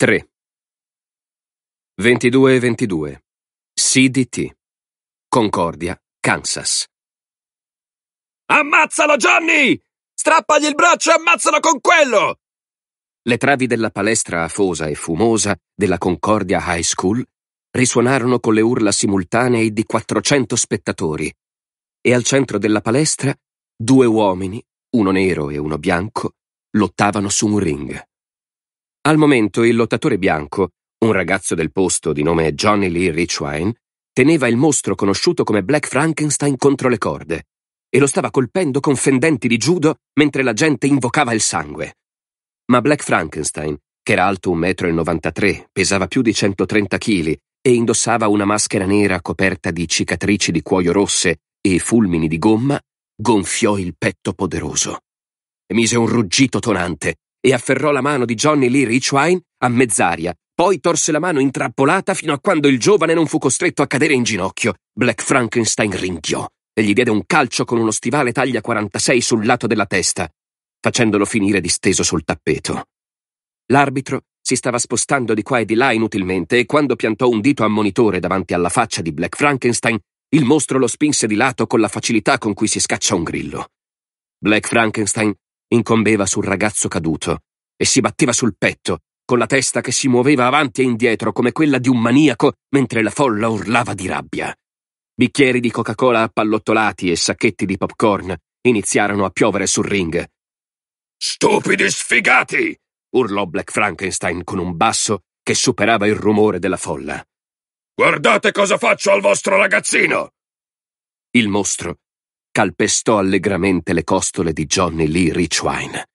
3. 22 e 22 CDT Concordia, Kansas Ammazzalo Johnny! Strappagli il braccio e ammazzalo con quello! Le travi della palestra afosa e fumosa della Concordia High School risuonarono con le urla simultanee di 400 spettatori e al centro della palestra due uomini, uno nero e uno bianco, lottavano su un ring. Al momento il lottatore bianco, un ragazzo del posto di nome Johnny Lee Richwine, teneva il mostro conosciuto come Black Frankenstein contro le corde e lo stava colpendo con fendenti di judo mentre la gente invocava il sangue. Ma Black Frankenstein, che era alto 1,93 m, pesava più di 130 kg e indossava una maschera nera coperta di cicatrici di cuoio rosse e fulmini di gomma, gonfiò il petto poderoso. Emise un ruggito tonante e afferrò la mano di Johnny Lee Richwine a mezz'aria, poi torse la mano intrappolata fino a quando il giovane non fu costretto a cadere in ginocchio. Black Frankenstein rinchiò e gli diede un calcio con uno stivale taglia 46 sul lato della testa, facendolo finire disteso sul tappeto. L'arbitro si stava spostando di qua e di là inutilmente e quando piantò un dito ammonitore davanti alla faccia di Black Frankenstein, il mostro lo spinse di lato con la facilità con cui si scaccia un grillo. Black Frankenstein incombeva sul ragazzo caduto e si batteva sul petto, con la testa che si muoveva avanti e indietro come quella di un maniaco mentre la folla urlava di rabbia. Bicchieri di Coca-Cola appallottolati e sacchetti di popcorn iniziarono a piovere sul ring. Stupidi sfigati! urlò Black Frankenstein con un basso che superava il rumore della folla. Guardate cosa faccio al vostro ragazzino! Il mostro calpestò allegramente le costole di Johnny Lee Richwine.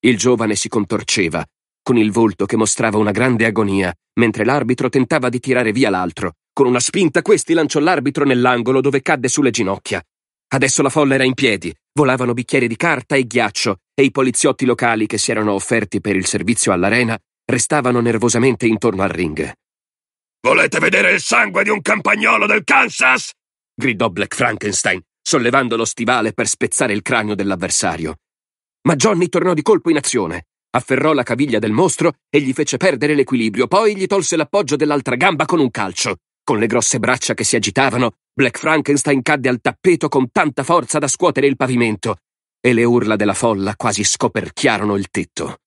Il giovane si contorceva, con il volto che mostrava una grande agonia, mentre l'arbitro tentava di tirare via l'altro. Con una spinta questi lanciò l'arbitro nell'angolo dove cadde sulle ginocchia. Adesso la folla era in piedi, volavano bicchieri di carta e ghiaccio e i poliziotti locali che si erano offerti per il servizio all'arena restavano nervosamente intorno al ring. Volete vedere il sangue di un campagnolo del Kansas? gridò Black Frankenstein, sollevando lo stivale per spezzare il cranio dell'avversario. Ma Johnny tornò di colpo in azione, afferrò la caviglia del mostro e gli fece perdere l'equilibrio, poi gli tolse l'appoggio dell'altra gamba con un calcio. Con le grosse braccia che si agitavano, Black Frankenstein cadde al tappeto con tanta forza da scuotere il pavimento, e le urla della folla quasi scoperchiarono il tetto.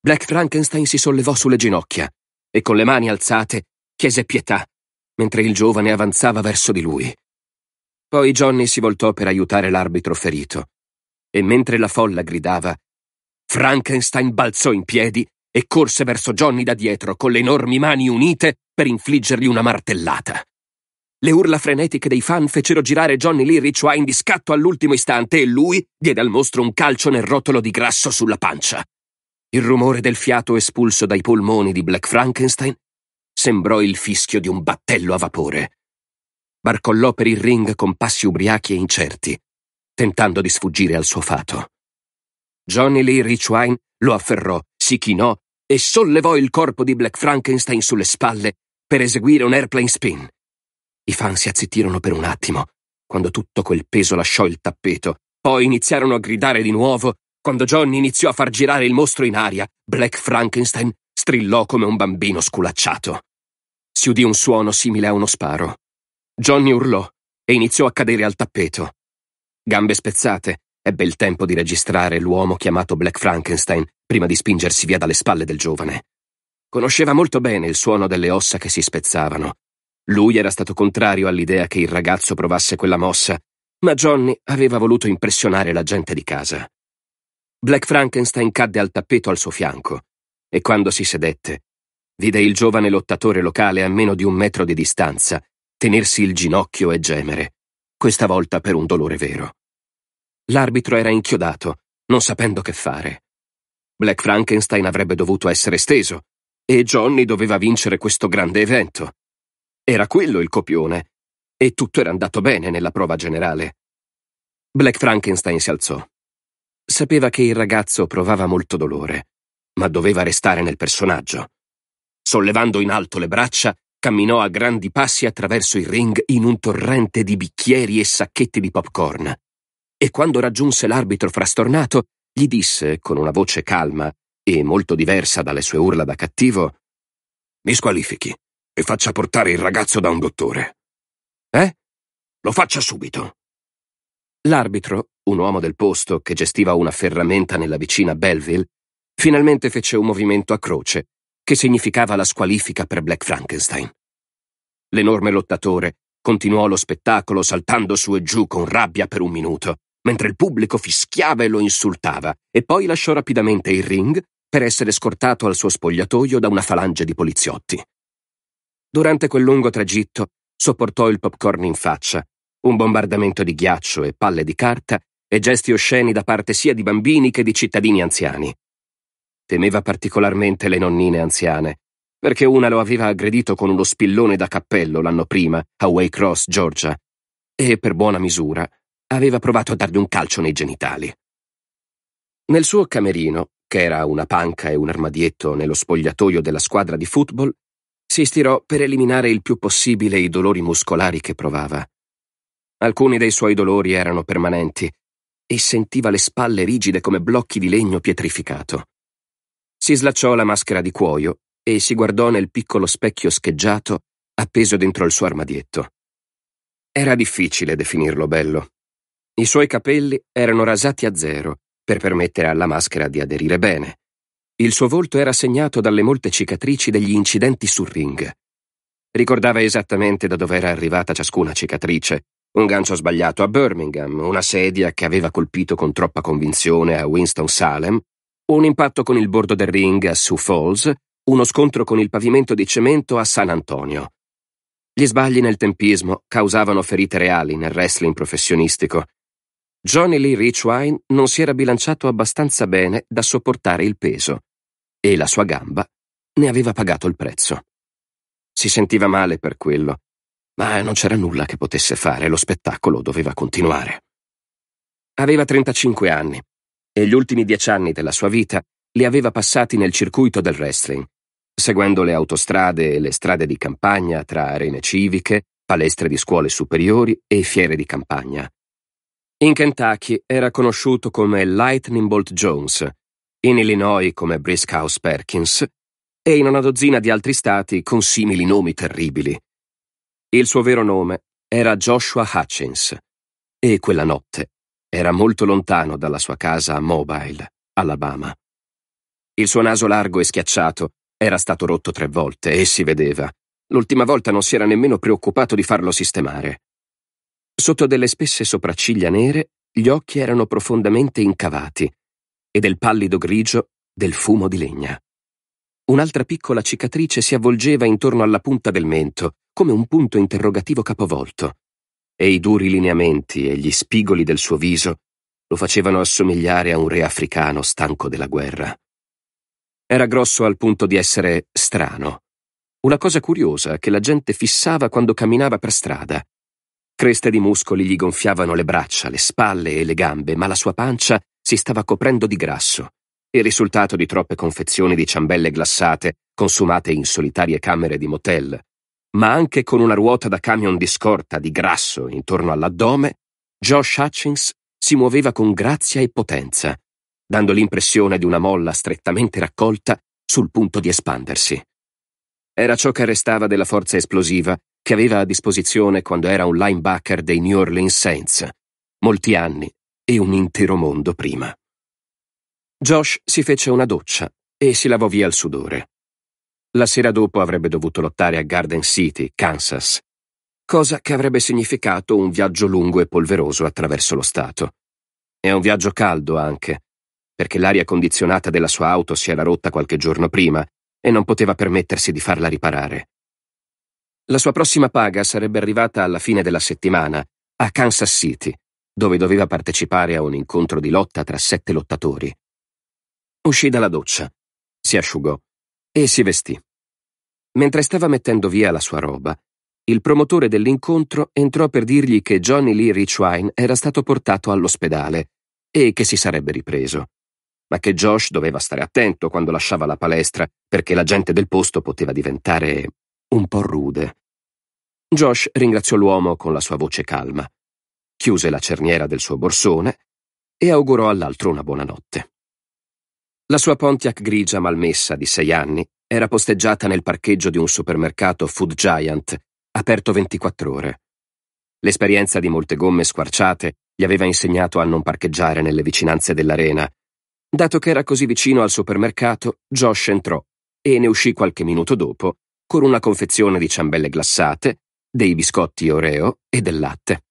Black Frankenstein si sollevò sulle ginocchia e con le mani alzate chiese pietà, mentre il giovane avanzava verso di lui. Poi Johnny si voltò per aiutare l'arbitro ferito e mentre la folla gridava, Frankenstein balzò in piedi e corse verso Johnny da dietro con le enormi mani unite per infliggergli una martellata. Le urla frenetiche dei fan fecero girare Johnny Lee Richwine di scatto all'ultimo istante e lui diede al mostro un calcio nel rotolo di grasso sulla pancia. Il rumore del fiato espulso dai polmoni di Black Frankenstein sembrò il fischio di un battello a vapore barcollò per il ring con passi ubriachi e incerti, tentando di sfuggire al suo fato. Johnny Lee Richwine lo afferrò, si chinò e sollevò il corpo di Black Frankenstein sulle spalle per eseguire un airplane spin. I fan si azzittirono per un attimo, quando tutto quel peso lasciò il tappeto, poi iniziarono a gridare di nuovo quando Johnny iniziò a far girare il mostro in aria, Black Frankenstein strillò come un bambino sculacciato. Si udì un suono simile a uno sparo. Johnny urlò e iniziò a cadere al tappeto. Gambe spezzate, ebbe il tempo di registrare l'uomo chiamato Black Frankenstein prima di spingersi via dalle spalle del giovane. Conosceva molto bene il suono delle ossa che si spezzavano. Lui era stato contrario all'idea che il ragazzo provasse quella mossa, ma Johnny aveva voluto impressionare la gente di casa. Black Frankenstein cadde al tappeto al suo fianco e quando si sedette, vide il giovane lottatore locale a meno di un metro di distanza tenersi il ginocchio e gemere, questa volta per un dolore vero. L'arbitro era inchiodato, non sapendo che fare. Black Frankenstein avrebbe dovuto essere steso, e Johnny doveva vincere questo grande evento. Era quello il copione, e tutto era andato bene nella prova generale. Black Frankenstein si alzò. Sapeva che il ragazzo provava molto dolore, ma doveva restare nel personaggio. Sollevando in alto le braccia, Camminò a grandi passi attraverso il ring in un torrente di bicchieri e sacchetti di popcorn. E quando raggiunse l'arbitro frastornato, gli disse con una voce calma e molto diversa dalle sue urla da cattivo: Mi squalifichi e faccia portare il ragazzo da un dottore. Eh? Lo faccia subito. L'arbitro, un uomo del posto che gestiva una ferramenta nella vicina Belleville, finalmente fece un movimento a croce che significava la squalifica per Black Frankenstein. L'enorme lottatore continuò lo spettacolo saltando su e giù con rabbia per un minuto, mentre il pubblico fischiava e lo insultava, e poi lasciò rapidamente il ring per essere scortato al suo spogliatoio da una falange di poliziotti. Durante quel lungo tragitto sopportò il popcorn in faccia, un bombardamento di ghiaccio e palle di carta e gesti osceni da parte sia di bambini che di cittadini anziani. Temeva particolarmente le nonnine anziane, perché una lo aveva aggredito con uno spillone da cappello l'anno prima a Waycross, Georgia, e per buona misura aveva provato a dargli un calcio nei genitali. Nel suo camerino, che era una panca e un armadietto nello spogliatoio della squadra di football, si stirò per eliminare il più possibile i dolori muscolari che provava. Alcuni dei suoi dolori erano permanenti e sentiva le spalle rigide come blocchi di legno pietrificato. Si slacciò la maschera di cuoio e si guardò nel piccolo specchio scheggiato appeso dentro il suo armadietto. Era difficile definirlo bello. I suoi capelli erano rasati a zero per permettere alla maschera di aderire bene. Il suo volto era segnato dalle molte cicatrici degli incidenti sul ring. Ricordava esattamente da dove era arrivata ciascuna cicatrice. Un gancio sbagliato a Birmingham, una sedia che aveva colpito con troppa convinzione a Winston Salem un impatto con il bordo del ring a Sioux Falls, uno scontro con il pavimento di cemento a San Antonio. Gli sbagli nel tempismo causavano ferite reali nel wrestling professionistico. Johnny Lee Richwine non si era bilanciato abbastanza bene da sopportare il peso e la sua gamba ne aveva pagato il prezzo. Si sentiva male per quello, ma non c'era nulla che potesse fare, lo spettacolo doveva continuare. Aveva 35 anni e gli ultimi dieci anni della sua vita li aveva passati nel circuito del wrestling, seguendo le autostrade e le strade di campagna tra arene civiche, palestre di scuole superiori e fiere di campagna. In Kentucky era conosciuto come Lightning Bolt Jones, in Illinois come Briskhouse Perkins e in una dozzina di altri stati con simili nomi terribili. Il suo vero nome era Joshua Hutchins e quella notte era molto lontano dalla sua casa a Mobile, Alabama. Il suo naso largo e schiacciato era stato rotto tre volte e si vedeva. L'ultima volta non si era nemmeno preoccupato di farlo sistemare. Sotto delle spesse sopracciglia nere gli occhi erano profondamente incavati e del pallido grigio del fumo di legna. Un'altra piccola cicatrice si avvolgeva intorno alla punta del mento, come un punto interrogativo capovolto e i duri lineamenti e gli spigoli del suo viso lo facevano assomigliare a un re africano stanco della guerra. Era grosso al punto di essere strano. Una cosa curiosa che la gente fissava quando camminava per strada. Creste di muscoli gli gonfiavano le braccia, le spalle e le gambe, ma la sua pancia si stava coprendo di grasso, il risultato di troppe confezioni di ciambelle glassate consumate in solitarie camere di motel, ma anche con una ruota da camion di scorta di grasso intorno all'addome, Josh Hutchings si muoveva con grazia e potenza, dando l'impressione di una molla strettamente raccolta sul punto di espandersi. Era ciò che restava della forza esplosiva che aveva a disposizione quando era un linebacker dei New Orleans Saints, molti anni e un intero mondo prima. Josh si fece una doccia e si lavò via il sudore. La sera dopo avrebbe dovuto lottare a Garden City, Kansas, cosa che avrebbe significato un viaggio lungo e polveroso attraverso lo Stato. E un viaggio caldo anche, perché l'aria condizionata della sua auto si era rotta qualche giorno prima e non poteva permettersi di farla riparare. La sua prossima paga sarebbe arrivata alla fine della settimana, a Kansas City, dove doveva partecipare a un incontro di lotta tra sette lottatori. Uscì dalla doccia, si asciugò e si vestì. Mentre stava mettendo via la sua roba, il promotore dell'incontro entrò per dirgli che Johnny Lee Richwine era stato portato all'ospedale e che si sarebbe ripreso, ma che Josh doveva stare attento quando lasciava la palestra perché la gente del posto poteva diventare un po' rude. Josh ringraziò l'uomo con la sua voce calma, chiuse la cerniera del suo borsone e augurò all'altro una buona notte. La sua Pontiac grigia malmessa di sei anni era posteggiata nel parcheggio di un supermercato Food Giant, aperto 24 ore. L'esperienza di molte gomme squarciate gli aveva insegnato a non parcheggiare nelle vicinanze dell'arena. Dato che era così vicino al supermercato, Josh entrò e ne uscì qualche minuto dopo con una confezione di ciambelle glassate, dei biscotti Oreo e del latte.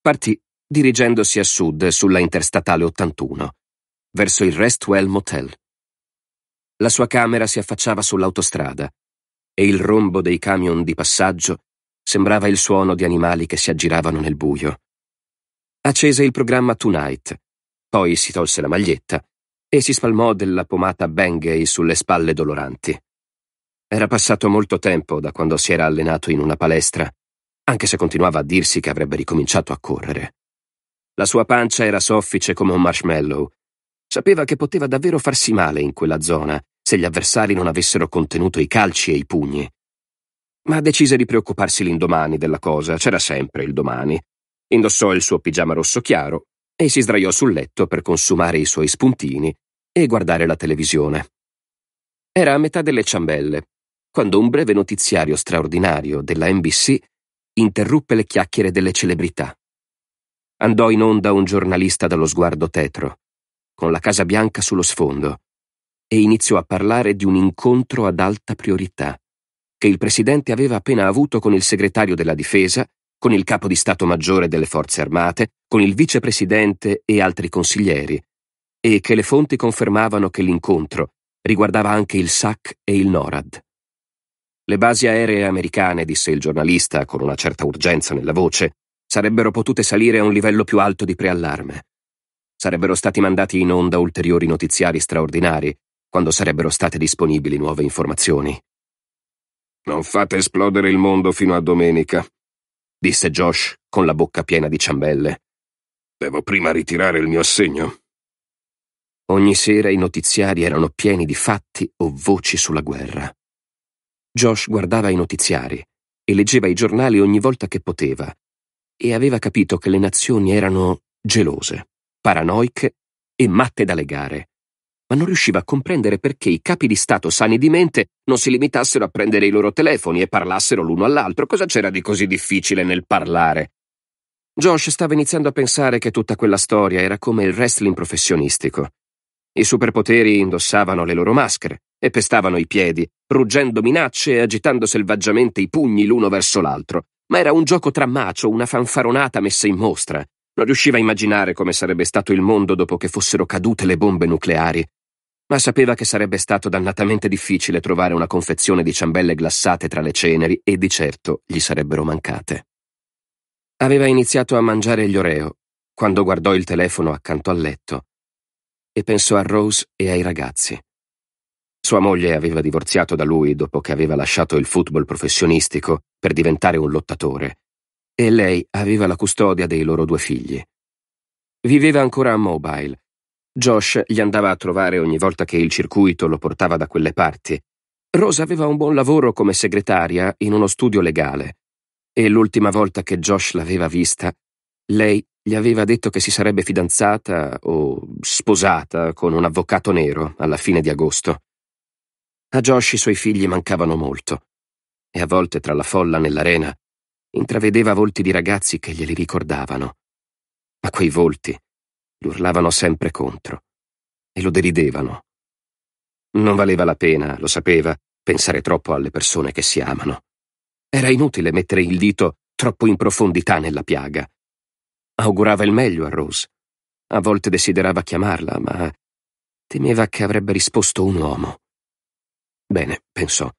Partì dirigendosi a sud sulla Interstatale 81 verso il Restwell Motel. La sua camera si affacciava sull'autostrada e il rombo dei camion di passaggio sembrava il suono di animali che si aggiravano nel buio. Accese il programma Tonight, poi si tolse la maglietta e si spalmò della pomata Bengay sulle spalle doloranti. Era passato molto tempo da quando si era allenato in una palestra, anche se continuava a dirsi che avrebbe ricominciato a correre. La sua pancia era soffice come un marshmallow Sapeva che poteva davvero farsi male in quella zona se gli avversari non avessero contenuto i calci e i pugni. Ma decise di preoccuparsi l'indomani della cosa, c'era sempre il domani. Indossò il suo pigiama rosso chiaro e si sdraiò sul letto per consumare i suoi spuntini e guardare la televisione. Era a metà delle ciambelle, quando un breve notiziario straordinario della NBC interruppe le chiacchiere delle celebrità. Andò in onda un giornalista dallo sguardo tetro, con la Casa Bianca sullo sfondo, e iniziò a parlare di un incontro ad alta priorità che il Presidente aveva appena avuto con il segretario della Difesa, con il capo di Stato Maggiore delle Forze Armate, con il Vicepresidente e altri consiglieri, e che le fonti confermavano che l'incontro riguardava anche il SAC e il NORAD. Le basi aeree americane, disse il giornalista con una certa urgenza nella voce, sarebbero potute salire a un livello più alto di preallarme. Sarebbero stati mandati in onda ulteriori notiziari straordinari, quando sarebbero state disponibili nuove informazioni. Non fate esplodere il mondo fino a domenica, disse Josh con la bocca piena di ciambelle. Devo prima ritirare il mio assegno. Ogni sera i notiziari erano pieni di fatti o voci sulla guerra. Josh guardava i notiziari e leggeva i giornali ogni volta che poteva e aveva capito che le nazioni erano gelose paranoiche e matte da legare. Ma non riusciva a comprendere perché i capi di Stato sani di mente non si limitassero a prendere i loro telefoni e parlassero l'uno all'altro. Cosa c'era di così difficile nel parlare? Josh stava iniziando a pensare che tutta quella storia era come il wrestling professionistico. I superpoteri indossavano le loro maschere e pestavano i piedi, ruggendo minacce e agitando selvaggiamente i pugni l'uno verso l'altro, ma era un gioco tra macio, una fanfaronata messa in mostra, non riusciva a immaginare come sarebbe stato il mondo dopo che fossero cadute le bombe nucleari, ma sapeva che sarebbe stato dannatamente difficile trovare una confezione di ciambelle glassate tra le ceneri e di certo gli sarebbero mancate. Aveva iniziato a mangiare gli oreo quando guardò il telefono accanto al letto e pensò a Rose e ai ragazzi. Sua moglie aveva divorziato da lui dopo che aveva lasciato il football professionistico per diventare un lottatore e lei aveva la custodia dei loro due figli. Viveva ancora a Mobile. Josh gli andava a trovare ogni volta che il circuito lo portava da quelle parti. Rosa aveva un buon lavoro come segretaria in uno studio legale e l'ultima volta che Josh l'aveva vista, lei gli aveva detto che si sarebbe fidanzata o sposata con un avvocato nero alla fine di agosto. A Josh i suoi figli mancavano molto e a volte tra la folla nell'arena intravedeva volti di ragazzi che glieli ricordavano. Ma quei volti gli urlavano sempre contro e lo deridevano. Non valeva la pena, lo sapeva, pensare troppo alle persone che si amano. Era inutile mettere il dito troppo in profondità nella piaga. Augurava il meglio a Rose. A volte desiderava chiamarla, ma temeva che avrebbe risposto un uomo. Bene, pensò,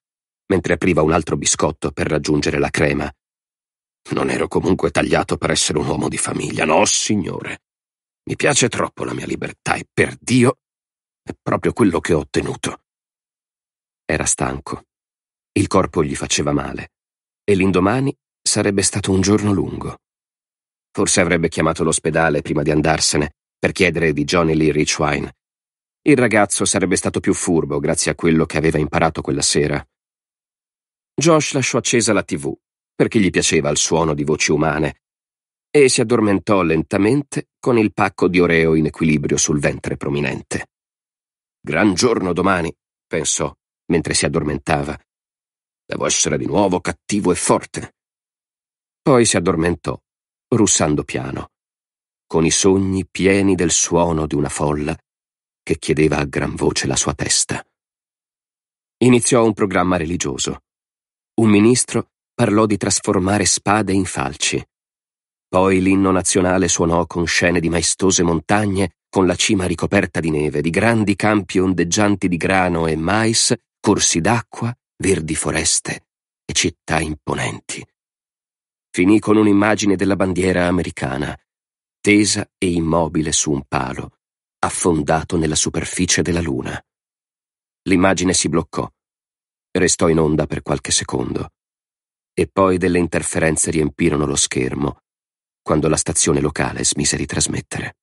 mentre apriva un altro biscotto per raggiungere la crema non ero comunque tagliato per essere un uomo di famiglia, no signore. Mi piace troppo la mia libertà e per Dio è proprio quello che ho ottenuto. Era stanco. Il corpo gli faceva male e l'indomani sarebbe stato un giorno lungo. Forse avrebbe chiamato l'ospedale prima di andarsene per chiedere di Johnny Lee Richwine. Il ragazzo sarebbe stato più furbo grazie a quello che aveva imparato quella sera. Josh lasciò accesa la tv perché gli piaceva il suono di voci umane, e si addormentò lentamente con il pacco di oreo in equilibrio sul ventre prominente. Gran giorno domani, pensò, mentre si addormentava. Devo essere di nuovo cattivo e forte. Poi si addormentò, russando piano, con i sogni pieni del suono di una folla che chiedeva a gran voce la sua testa. Iniziò un programma religioso. Un ministro parlò di trasformare spade in falci. Poi l'inno nazionale suonò con scene di maestose montagne, con la cima ricoperta di neve, di grandi campi ondeggianti di grano e mais, corsi d'acqua, verdi foreste e città imponenti. Finì con un'immagine della bandiera americana, tesa e immobile su un palo, affondato nella superficie della luna. L'immagine si bloccò. Restò in onda per qualche secondo e poi delle interferenze riempirono lo schermo quando la stazione locale smise di trasmettere.